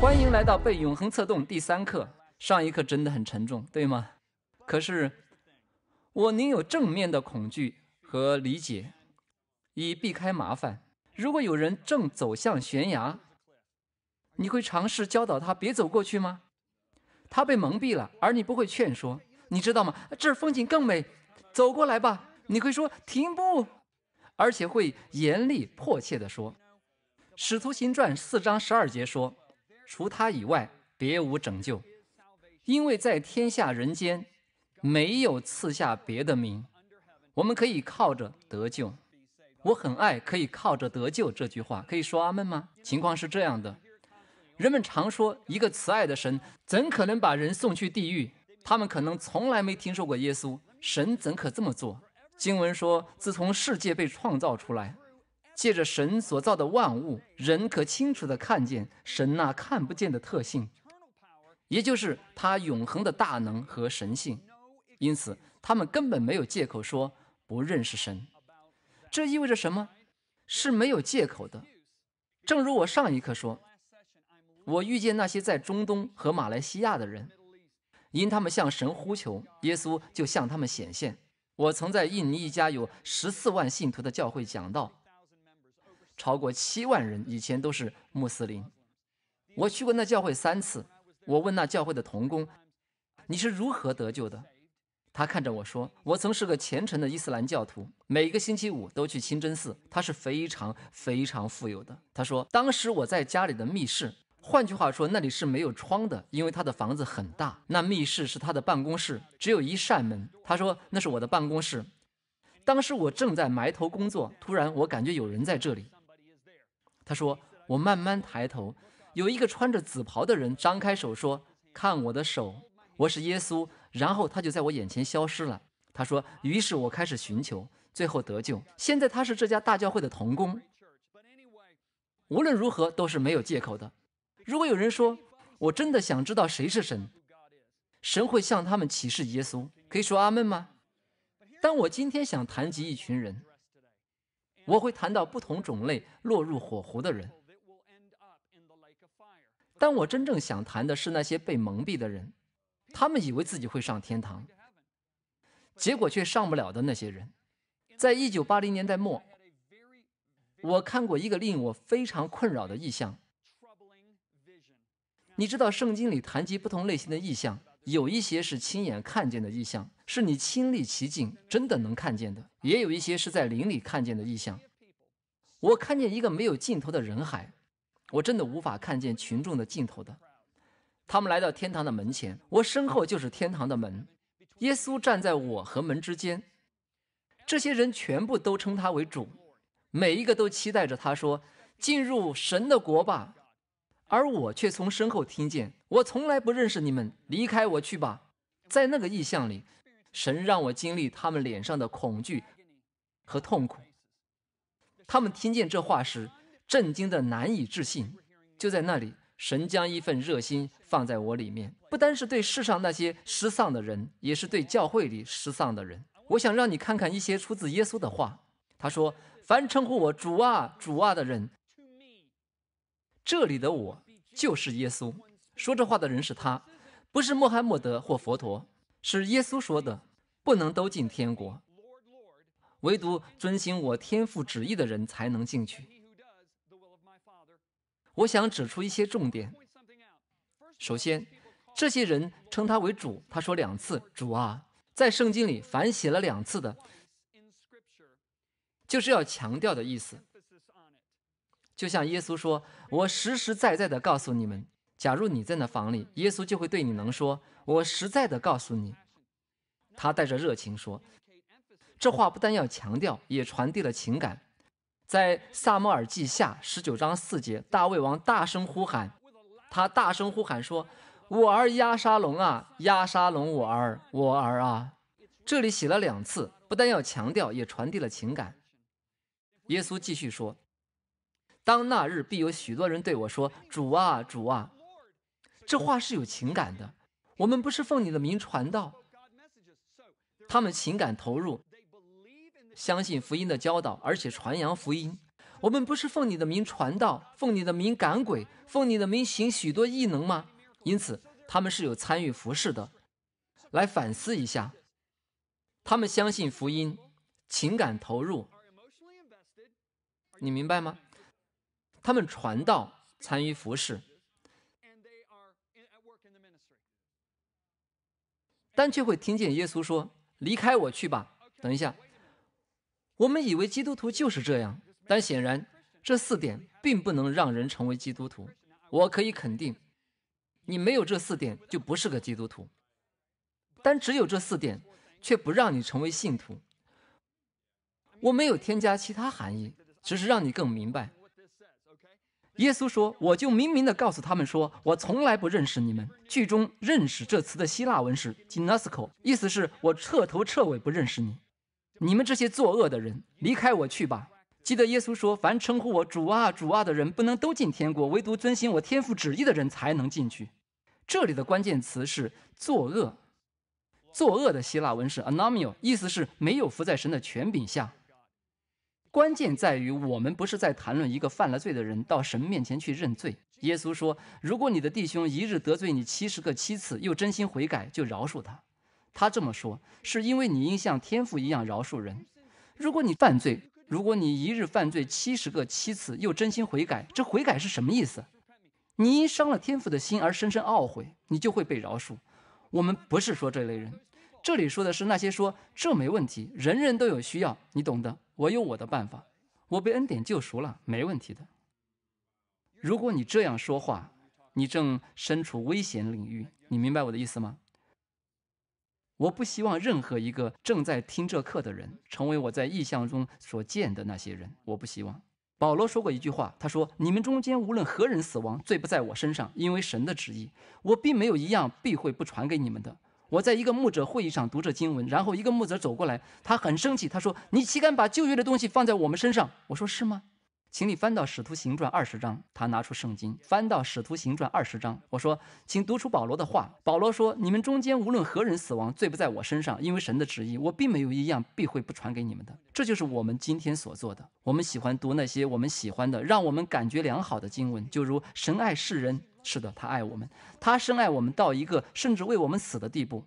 欢迎来到被永恒策动第三课。上一课真的很沉重，对吗？可是，我宁有正面的恐惧和理解，以避开麻烦。如果有人正走向悬崖，你会尝试教导他别走过去吗？他被蒙蔽了，而你不会劝说，你知道吗？这儿风景更美，走过来吧。你会说停步，而且会严厉迫切地说，《使徒行传》四章十二节说。除他以外，别无拯救，因为在天下人间，没有赐下别的名，我们可以靠着得救。我很爱“可以靠着得救”这句话，可以说阿门吗？情况是这样的，人们常说一个慈爱的神怎可能把人送去地狱？他们可能从来没听说过耶稣，神怎可这么做？经文说，自从世界被创造出来。借着神所造的万物，人可清楚地看见神那看不见的特性，也就是他永恒的大能和神性。因此，他们根本没有借口说不认识神。这意味着什么？是没有借口的。正如我上一课说，我遇见那些在中东和马来西亚的人，因他们向神呼求，耶稣就向他们显现。我曾在印尼一家有十四万信徒的教会讲道。超过七万人以前都是穆斯林。我去过那教会三次。我问那教会的童工：“你是如何得救的？”他看着我说：“我曾是个虔诚的伊斯兰教徒，每个星期五都去清真寺。他是非常非常富有的。”他说：“当时我在家里的密室，换句话说，那里是没有窗的，因为他的房子很大。那密室是他的办公室，只有一扇门。”他说：“那是我的办公室。当时我正在埋头工作，突然我感觉有人在这里。”他说：“我慢慢抬头，有一个穿着紫袍的人张开手说：‘看我的手，我是耶稣。’然后他就在我眼前消失了。”他说：“于是我开始寻求，最后得救。现在他是这家大教会的童工。无论如何都是没有借口的。如果有人说我真的想知道谁是神，神会向他们启示耶稣。可以说阿门吗？但我今天想谈及一群人。”我会谈到不同种类落入火湖的人。但我真正想谈的是那些被蒙蔽的人，他们以为自己会上天堂，结果却上不了的那些人。在一九八零年代末，我看过一个令我非常困扰的意象。你知道圣经里谈及不同类型的意象。有一些是亲眼看见的异象，是你亲历其境，真的能看见的；也有一些是在灵里看见的异象。我看见一个没有尽头的人海，我真的无法看见群众的尽头的。他们来到天堂的门前，我身后就是天堂的门，耶稣站在我和门之间。这些人全部都称他为主，每一个都期待着他说：“进入神的国吧。”而我却从身后听见，我从来不认识你们，离开我去吧。在那个意象里，神让我经历他们脸上的恐惧和痛苦。他们听见这话时，震惊的难以置信。就在那里，神将一份热心放在我里面，不单是对世上那些失丧的人，也是对教会里失丧的人。我想让你看看一些出自耶稣的话。他说：“凡称呼我主啊、主啊的人。”这里的我就是耶稣，说这话的人是他，不是穆罕默德或佛陀，是耶稣说的。不能都进天国，唯独遵行我天父旨意的人才能进去。我想指出一些重点。首先，这些人称他为主，他说两次“主啊”，在圣经里反写了两次的，就是要强调的意思。就像耶稣说：“我实实在在的告诉你们，假如你在那房里，耶稣就会对你能说：我实在的告诉你。”他带着热情说：“这话不但要强调，也传递了情感。”在萨摩尔记下十九章四节，大卫王大声呼喊：“他大声呼喊说：我儿押沙龙啊，押沙龙，我儿，我儿啊！这里写了两次，不但要强调，也传递了情感。”耶稣继续说。当那日必有许多人对我说：“主啊，主啊！”这话是有情感的。我们不是奉你的名传道，他们情感投入，相信福音的教导，而且传扬福音。我们不是奉你的名传道，奉你的名赶鬼，奉你的名行许多异能吗？因此，他们是有参与服饰的。来反思一下，他们相信福音，情感投入，你明白吗？他们传道，参与服饰。但却会听见耶稣说：“离开我去吧。”等一下，我们以为基督徒就是这样，但显然这四点并不能让人成为基督徒。我可以肯定，你没有这四点就不是个基督徒，但只有这四点却不让你成为信徒。我没有添加其他含义，只是让你更明白。耶稣说：“我就明明的告诉他们说，我从来不认识你们。”剧中“认识”这词的希腊文是 g i n a s c o 意思是我彻头彻尾不认识你。你们这些作恶的人，离开我去吧！记得耶稣说：“凡称呼我主啊、主啊的人，不能都进天国，唯独遵行我天父旨意的人才能进去。”这里的关键词是“作恶”，作恶的希腊文是 a n o m i o 意思是没有服在神的权柄下。关键在于，我们不是在谈论一个犯了罪的人到神面前去认罪。耶稣说：“如果你的弟兄一日得罪你七十个七次，又真心悔改，就饶恕他。”他这么说是因为你应像天父一样饶恕人。如果你犯罪，如果你一日犯罪七十个七次，又真心悔改，这悔改是什么意思？你因伤了天父的心而深深懊悔，你就会被饶恕。我们不是说这类人，这里说的是那些说这没问题，人人都有需要，你懂的。我有我的办法，我被恩典救赎了，没问题的。如果你这样说话，你正身处危险领域，你明白我的意思吗？我不希望任何一个正在听这课的人成为我在意象中所见的那些人。我不希望。保罗说过一句话，他说：“你们中间无论何人死亡，罪不在我身上，因为神的旨意，我并没有一样避讳不传给你们的。”我在一个牧者会议上读着经文，然后一个牧者走过来，他很生气，他说：“你岂敢把旧约的东西放在我们身上？”我说：“是吗？”请你翻到《使徒行传》二十章。他拿出圣经，翻到《使徒行传》二十章。我说：“请读出保罗的话。”保罗说：“你们中间无论何人死亡，罪不在我身上，因为神的旨意，我并没有一样必会不传给你们的。这就是我们今天所做的。我们喜欢读那些我们喜欢的，让我们感觉良好的经文，就如‘神爱世人’，是的，他爱我们，他深爱我们到一个甚至为我们死的地步。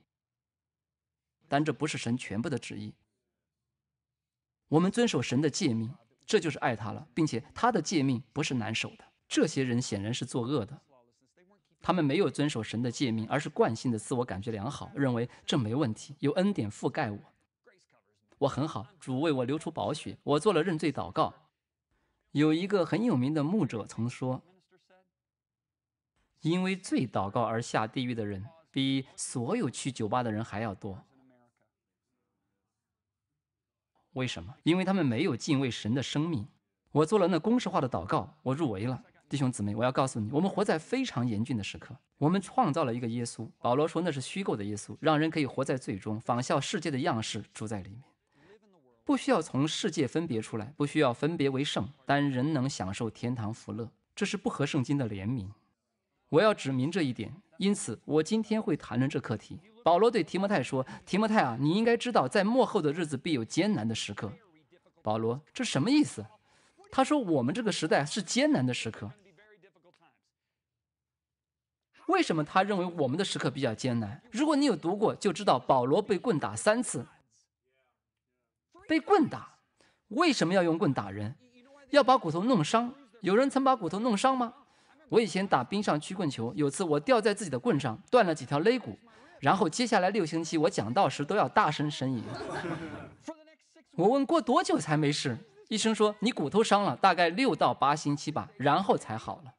但这不是神全部的旨意。我们遵守神的诫命。”这就是爱他了，并且他的诫命不是难守的。这些人显然是作恶的，他们没有遵守神的诫命，而是惯性的自我感觉良好，认为这没问题，有恩典覆盖我，我很好，主为我留出宝血，我做了认罪祷告。有一个很有名的牧者曾说：“因为罪祷告而下地狱的人，比所有去酒吧的人还要多。”为什么？因为他们没有敬畏神的生命。我做了那公式化的祷告，我入围了。弟兄姊妹，我要告诉你，我们活在非常严峻的时刻。我们创造了一个耶稣，保罗说那是虚构的耶稣，让人可以活在最终，仿效世界的样式住在里面，不需要从世界分别出来，不需要分别为圣，但仍能享受天堂福乐。这是不合圣经的联名。我要指明这一点。因此，我今天会谈论这课题。保罗对提摩太说：“提摩太啊，你应该知道，在幕后的日子必有艰难的时刻。”保罗，这什么意思？他说：“我们这个时代是艰难的时刻。”为什么他认为我们的时刻比较艰难？如果你有读过，就知道保罗被棍打三次。被棍打，为什么要用棍打人？要把骨头弄伤。有人曾把骨头弄伤吗？我以前打冰上曲棍球，有次我掉在自己的棍上，断了几条肋骨，然后接下来六星期我讲道时都要大声呻吟。我问过多久才没事，医生说你骨头伤了，大概六到八星期吧，然后才好了。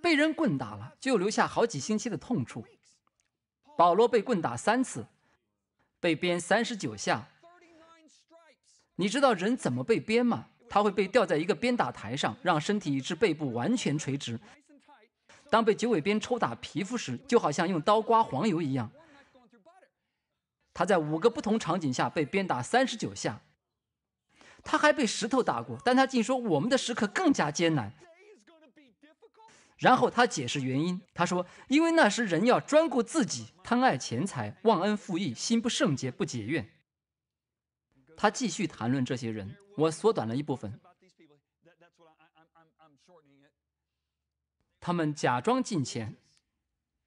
被人棍打了，就留下好几星期的痛处。保罗被棍打三次，被鞭三十九下。你知道人怎么被鞭吗？他会被吊在一个鞭打台上，让身体以致背部完全垂直，当被九尾鞭抽打皮肤时，就好像用刀刮黄油一样。他在五个不同场景下被鞭打三十九下。他还被石头打过，但他竟说我们的时刻更加艰难。然后他解释原因，他说：“因为那时人要专顾自己，贪爱钱财，忘恩负义，心不圣洁，不结怨。”他继续谈论这些人，我缩短了一部分。他们假装进钱，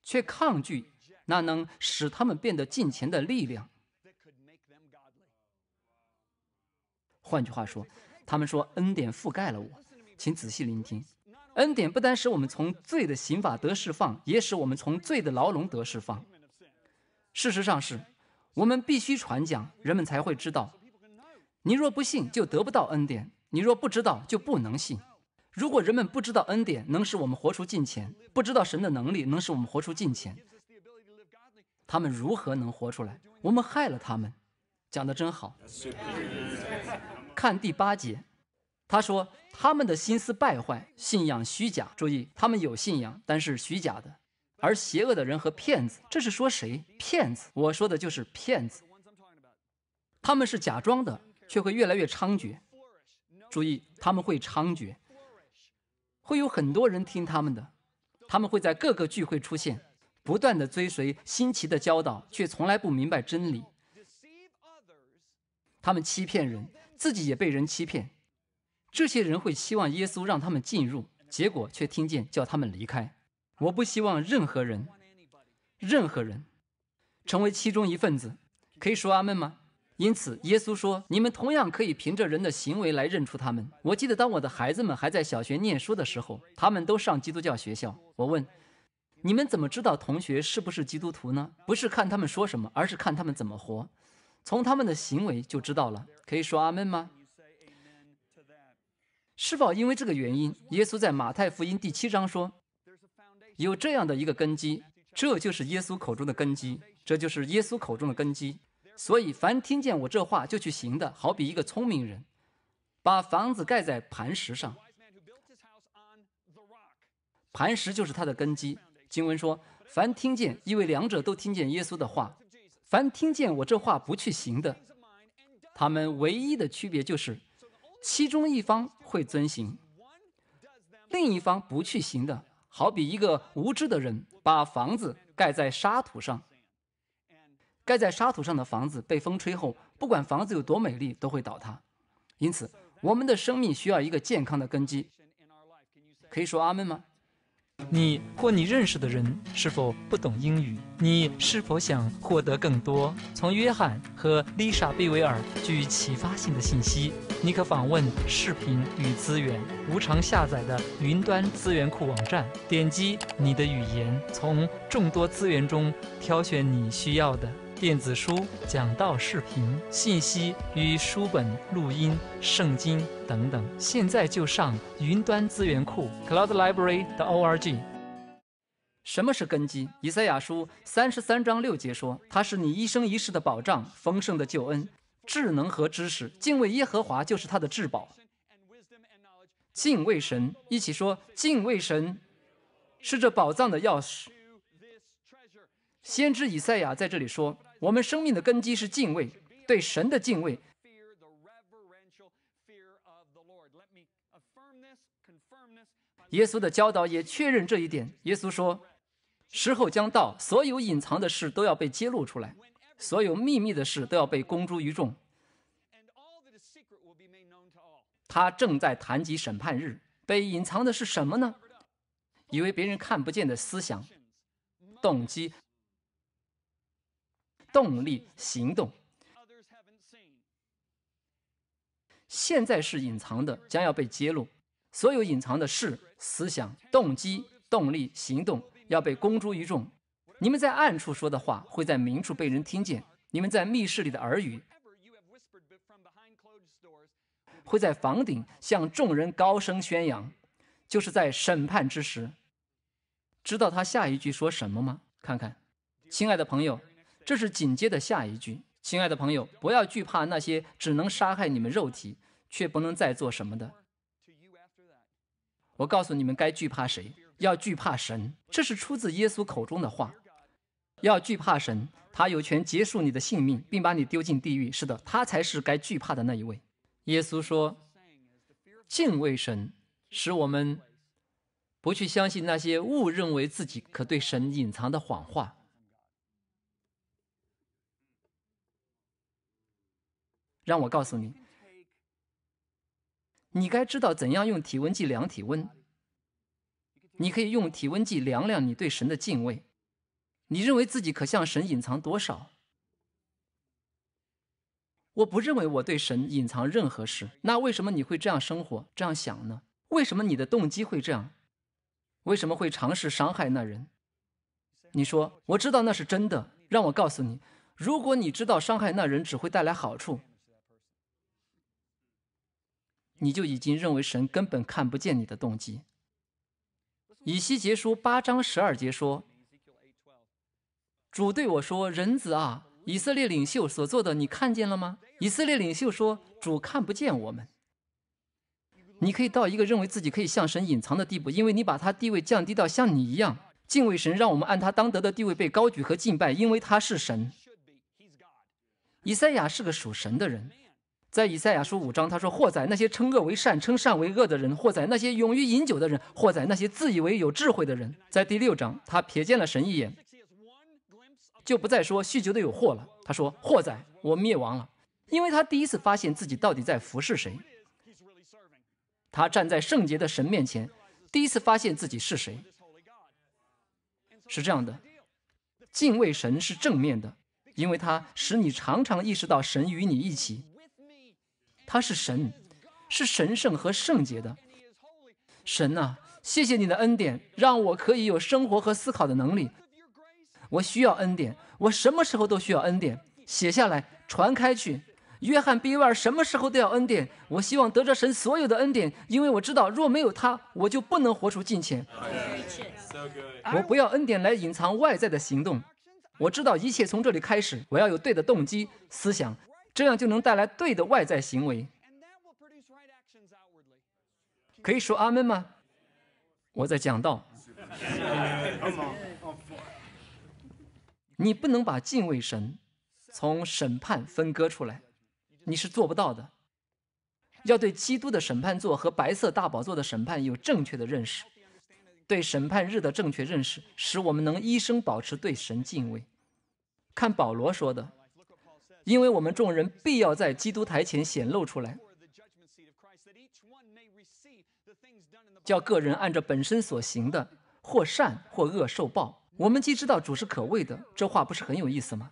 却抗拒那能使他们变得进钱的力量。换句话说，他们说恩典覆盖了我，请仔细聆听。恩典不单使我们从罪的刑法得释放，也使我们从罪的牢笼得释放。事实上，是我们必须传讲，人们才会知道。你若不信，就得不到恩典；你若不知道，就不能信。如果人们不知道恩典能使我们活出金钱，不知道神的能力能使我们活出金钱，他们如何能活出来？我们害了他们。讲得真好。看第八节，他说他们的心思败坏，信仰虚假。注意，他们有信仰，但是虚假的。而邪恶的人和骗子，这是说谁？骗子。我说的就是骗子。他们是假装的，却会越来越猖獗。注意，他们会猖獗。会有很多人听他们的，他们会在各个聚会出现，不断的追随新奇的教导，却从来不明白真理。他们欺骗人，自己也被人欺骗。这些人会期望耶稣让他们进入，结果却听见叫他们离开。我不希望任何人，任何人，成为其中一份子。可以说阿门吗？因此，耶稣说：“你们同样可以凭着人的行为来认出他们。”我记得，当我的孩子们还在小学念书的时候，他们都上基督教学校。我问：“你们怎么知道同学是不是基督徒呢？”不是看他们说什么，而是看他们怎么活，从他们的行为就知道了。可以说阿门吗？是否因为这个原因，耶稣在马太福音第七章说：“有这样的一个根基，这就是耶稣口中的根基，这就是耶稣口中的根基。”所以，凡听见我这话就去行的，好比一个聪明人，把房子盖在磐石上，磐石就是他的根基。经文说，凡听见，因为两者都听见耶稣的话；凡听见我这话不去行的，他们唯一的区别就是，其中一方会遵行，另一方不去行的，好比一个无知的人把房子盖在沙土上。盖在沙土上的房子被风吹后，不管房子有多美丽，都会倒塌。因此，我们的生命需要一个健康的根基。可以说阿门吗？你或你认识的人是否不懂英语？你是否想获得更多从约翰和丽莎·贝维尔具启发性的信息？你可访问视频与资源无偿下载的云端资源库网站，点击你的语言，从众多资源中挑选你需要的。电子书、讲道视频、信息与书本、录音、圣经等等，现在就上云端资源库 （cloudlibrary.org）。什么是根基？以赛亚书三十三章六节说：“它是你一生一世的保障，丰盛的救恩、智能和知识。敬畏耶和华就是他的至宝。敬畏神，一起说：敬畏神是这宝藏的钥匙。”先知以赛亚在这里说。我们生命的根基是敬畏，对神的敬畏。耶稣的教导也确认这一点。耶稣说：“时候将到，所有隐藏的事都要被揭露出来，所有秘密的事都要被公诸于众。”他正在谈及审判日。被隐藏的是什么呢？以为别人看不见的思想、动机。动力行动，现在是隐藏的，将要被揭露。所有隐藏的事、思想、动机、动力、行动要被公诸于众。你们在暗处说的话，会在明处被人听见；你们在密室里的耳语，会在房顶向众人高声宣扬。就是在审判之时，知道他下一句说什么吗？看看，亲爱的朋友。这是紧接的下一句，亲爱的朋友，不要惧怕那些只能杀害你们肉体，却不能再做什么的。我告诉你们该惧怕谁？要惧怕神。这是出自耶稣口中的话。要惧怕神，他有权结束你的性命，并把你丢进地狱。是的，他才是该惧怕的那一位。耶稣说：“敬畏神，使我们不去相信那些误认为自己可对神隐藏的谎话。”让我告诉你，你该知道怎样用体温计量体温。你可以用体温计量量你对神的敬畏。你认为自己可向神隐藏多少？我不认为我对神隐藏任何事。那为什么你会这样生活、这样想呢？为什么你的动机会这样？为什么会尝试伤害那人？你说，我知道那是真的。让我告诉你，如果你知道伤害那人只会带来好处。你就已经认为神根本看不见你的动机。以西结书八章十二节说：“主对我说，人子啊，以色列领袖所做的，你看见了吗？”以色列领袖说：“主看不见我们。”你可以到一个认为自己可以向神隐藏的地步，因为你把他地位降低到像你一样敬畏神。让我们按他当得的地位被高举和敬拜，因为他是神。以赛亚是个属神的人。在以赛亚书五章，他说：“或在那些称恶为善、称善为恶的人；或在那些勇于饮酒的人；或在那些自以为有智慧的人。”在第六章，他瞥见了神一眼，就不再说酗酒的有祸了。他说：“或在我灭亡了，因为他第一次发现自己到底在服侍谁。他站在圣洁的神面前，第一次发现自己是谁。是这样的，敬畏神是正面的，因为它使你常常意识到神与你一起。”他是神，是神圣和圣洁的神呐！谢谢你的恩典，让我可以有生活和思考的能力。我需要恩典，我什么时候都需要恩典。写下来，传开去。约翰 b 尔什么时候都要恩典。我希望得着神所有的恩典，因为我知道，若没有他，我就不能活出金钱。我不要恩典来隐藏外在的行动。我知道一切从这里开始。我要有对的动机、思想。这样就能带来对的外在行为，可以说阿门吗？我在讲道，你不能把敬畏神从审判分割出来，你是做不到的。要对基督的审判座和白色大宝座的审判有正确的认识，对审判日的正确认识，使我们能一生保持对神敬畏。看保罗说的。因为我们众人必要在基督台前显露出来，叫个人按着本身所行的，或善或恶受报。我们既知道主是可畏的，这话不是很有意思吗？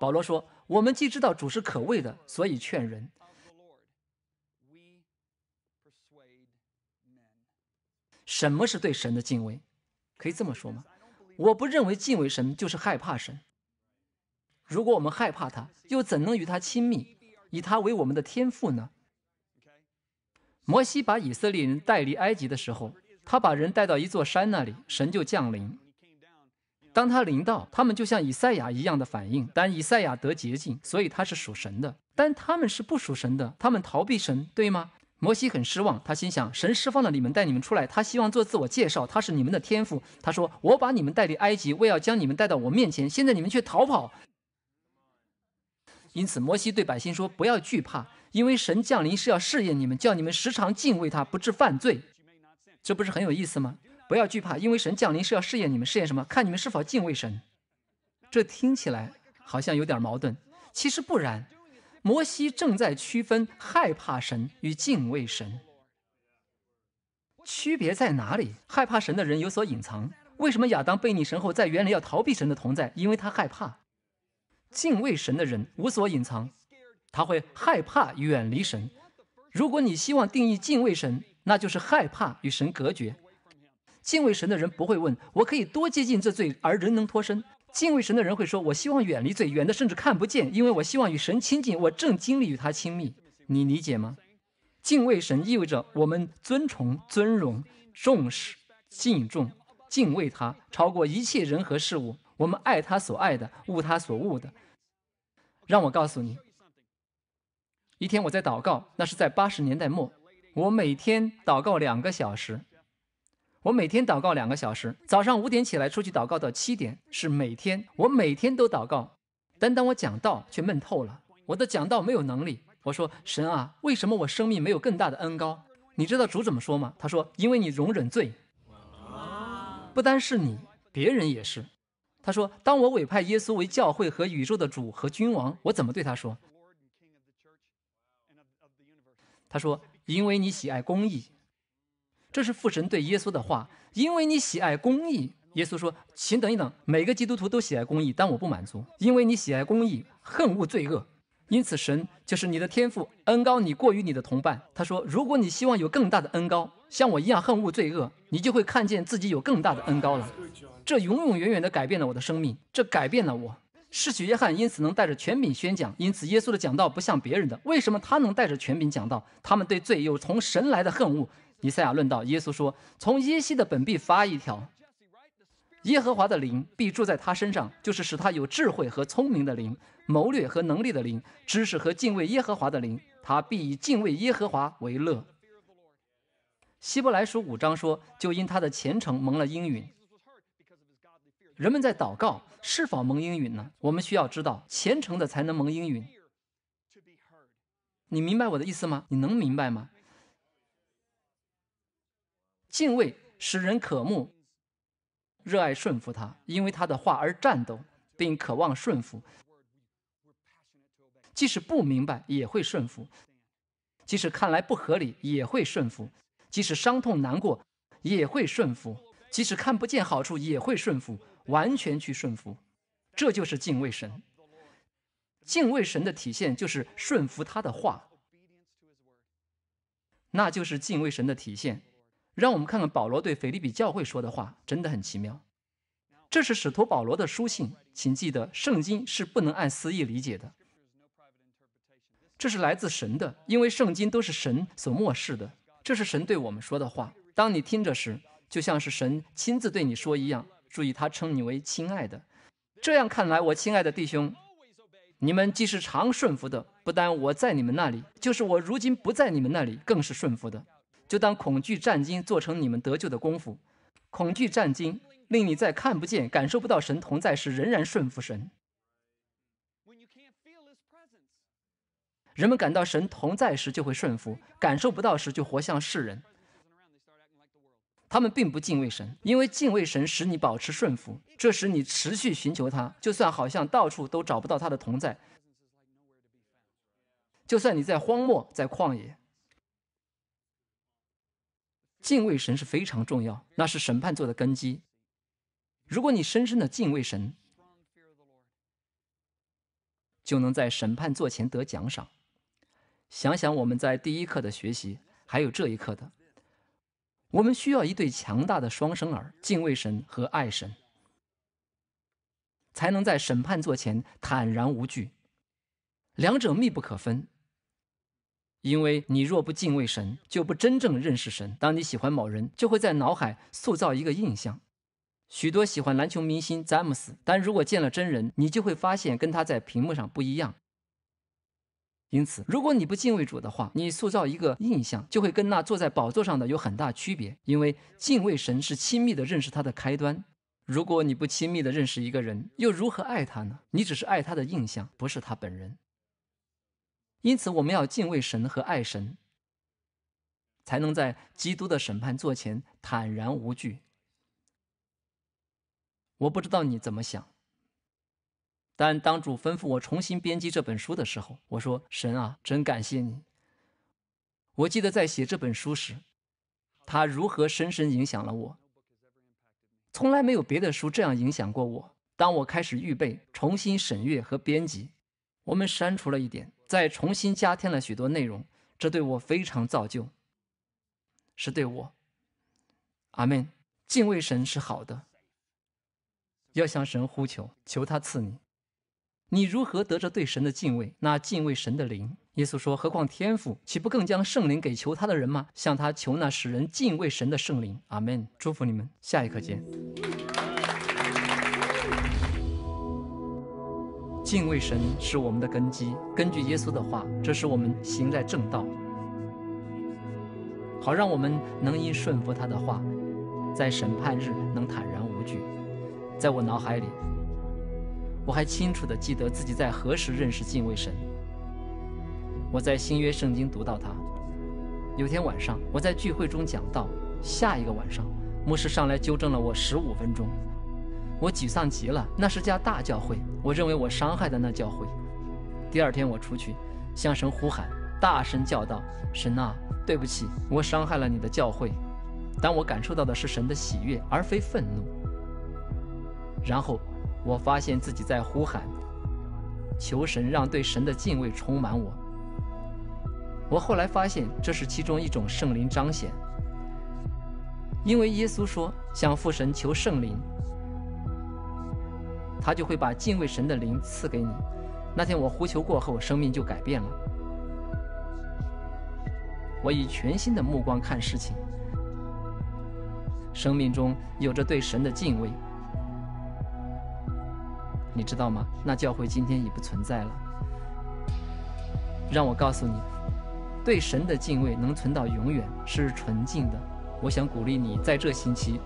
保罗说：“我们既知道主是可畏的，所以劝人。”什么是对神的敬畏？可以这么说吗？我不认为敬畏神就是害怕神。如果我们害怕他，又怎能与他亲密，以他为我们的天赋呢？摩西把以色列人带离埃及的时候，他把人带到一座山那里，神就降临。当他临到，他们就像以赛亚一样的反应。但以赛亚得捷径，所以他是属神的。但他们是不属神的，他们逃避神，对吗？摩西很失望，他心想：神释放了你们，带你们出来。他希望做自我介绍，他是你们的天赋。他说：“我把你们带离埃及，我要将你们带到我面前。现在你们却逃跑。”因此，摩西对百姓说：“不要惧怕，因为神降临是要试验你们，叫你们时常敬畏他，不致犯罪。”这不是很有意思吗？不要惧怕，因为神降临是要试验你们，试验什么？看你们是否敬畏神。这听起来好像有点矛盾，其实不然。摩西正在区分害怕神与敬畏神。区别在哪里？害怕神的人有所隐藏。为什么亚当被逆神后，在园里要逃避神的同在？因为他害怕。敬畏神的人无所隐藏，他会害怕远离神。如果你希望定义敬畏神，那就是害怕与神隔绝。敬畏神的人不会问：“我可以多接近这罪而仍能脱身？”敬畏神的人会说：“我希望远离罪，远的甚至看不见，因为我希望与神亲近。我正经历与他亲密。”你理解吗？敬畏神意味着我们尊崇、尊荣、重视、敬重、敬畏他，超过一切人和事物。我们爱他所爱的，悟他所悟的。让我告诉你，一天我在祷告，那是在八十年代末。我每天祷告两个小时，我每天祷告两个小时，早上五点起来出去祷告到七点，是每天，我每天都祷告。但当我讲道却闷透了，我的讲道没有能力。我说：“神啊，为什么我生命没有更大的恩高？你知道主怎么说吗？他说：“因为你容忍罪，不单是你，别人也是。”他说：“当我委派耶稣为教会和宇宙的主和君王，我怎么对他说？”他说：“因为你喜爱公义。”这是父神对耶稣的话：“因为你喜爱公义。”耶稣说：“请等一等，每个基督徒都喜爱公义，但我不满足。因为你喜爱公义，恨恶罪恶。”因此，神就是你的天赋恩高，你过于你的同伴。他说：“如果你希望有更大的恩高，像我一样恨恶罪恶，你就会看见自己有更大的恩高了。”这永永远远的改变了我的生命，这改变了我。施洗约翰因此能带着权柄宣讲，因此耶稣的讲道不像别人的。为什么他能带着权柄讲道？他们对罪有从神来的恨恶。以赛亚论道，耶稣说：“从耶西的本必发一条。”耶和华的灵必住在他身上，就是使他有智慧和聪明的灵，谋略和能力的灵，知识和敬畏耶和华的灵。他必以敬畏耶和华为乐。希伯来书五章说：“就因他的虔诚蒙了应允。”人们在祷告是否蒙应允呢？我们需要知道，虔诚的才能蒙应允。你明白我的意思吗？你能明白吗？敬畏使人可慕。热爱顺服他，因为他的话而战斗，并渴望顺服；即使不明白也会顺服；即使看来不合理也会顺服；即使伤痛难过也会顺服；即使看不见好处也会顺服，完全去顺服。这就是敬畏神。敬畏神的体现就是顺服他的话，那就是敬畏神的体现。让我们看看保罗对腓利比教会说的话，真的很奇妙。这是使徒保罗的书信，请记得圣经是不能按私意理解的。这是来自神的，因为圣经都是神所漠视的。这是神对我们说的话。当你听着时，就像是神亲自对你说一样。注意，他称你为亲爱的。这样看来，我亲爱的弟兄，你们既是常顺服的，不单我在你们那里，就是我如今不在你们那里，更是顺服的。就当恐惧战惊做成你们得救的功夫，恐惧战惊令你在看不见、感受不到神同在时，仍然顺服神。人们感到神同在时就会顺服，感受不到时就活像世人。他们并不敬畏神，因为敬畏神使你保持顺服，这使你持续寻求他，就算好像到处都找不到他的同在，就算你在荒漠、在旷野。敬畏神是非常重要，那是审判座的根基。如果你深深的敬畏神，就能在审判座前得奖赏。想想我们在第一课的学习，还有这一课的，我们需要一对强大的双生儿——敬畏神和爱神，才能在审判座前坦然无惧。两者密不可分。因为你若不敬畏神，就不真正认识神。当你喜欢某人，就会在脑海塑造一个印象。许多喜欢篮球明星詹姆斯，但如果见了真人，你就会发现跟他在屏幕上不一样。因此，如果你不敬畏主的话，你塑造一个印象，就会跟那坐在宝座上的有很大区别。因为敬畏神是亲密的认识他的开端。如果你不亲密的认识一个人，又如何爱他呢？你只是爱他的印象，不是他本人。因此，我们要敬畏神和爱神，才能在基督的审判座前坦然无惧。我不知道你怎么想，但当主吩咐我重新编辑这本书的时候，我说：“神啊，真感谢你！”我记得在写这本书时，他如何深深影响了我。从来没有别的书这样影响过我。当我开始预备重新审阅和编辑，我们删除了一点。再重新加添了许多内容，这对我非常造就。是对我。阿门。敬畏神是好的。要向神呼求，求他赐你。你如何得着对神的敬畏？那敬畏神的灵，耶稣说：何况天赋，岂不更将圣灵给求他的人吗？向他求那使人敬畏神的圣灵。阿门。祝福你们，下一课见。敬畏神是我们的根基。根据耶稣的话，这是我们行在正道，好让我们能因顺服他的话，在审判日能坦然无惧。在我脑海里，我还清楚地记得自己在何时认识敬畏神。我在新约圣经读到他。有天晚上，我在聚会中讲到，下一个晚上，牧师上来纠正了我十五分钟，我沮丧极了。那是家大教会。我认为我伤害的那教会。第二天，我出去向神呼喊，大声叫道：“神啊，对不起，我伤害了你的教会。”但我感受到的是神的喜悦，而非愤怒。然后，我发现自己在呼喊，求神让对神的敬畏充满我。我后来发现，这是其中一种圣灵彰显，因为耶稣说：“向父神求圣灵。”他就会把敬畏神的灵赐给你。那天我呼求过后，生命就改变了。我以全新的目光看事情，生命中有着对神的敬畏。你知道吗？那教会今天已不存在了。让我告诉你，对神的敬畏能存到永远，是纯净的。我想鼓励你，在这星期。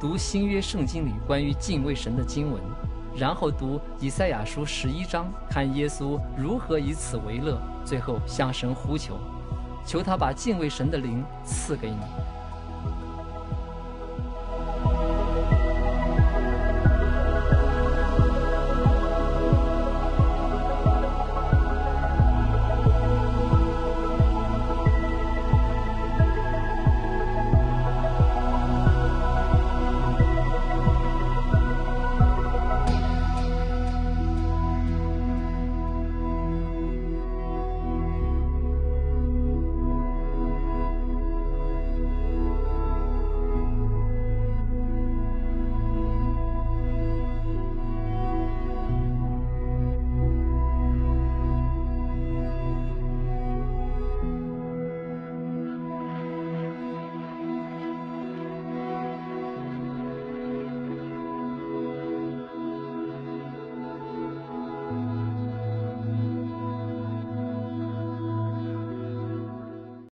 读新约圣经里关于敬畏神的经文，然后读以赛亚书十一章，看耶稣如何以此为乐，最后向神呼求，求他把敬畏神的灵赐给你。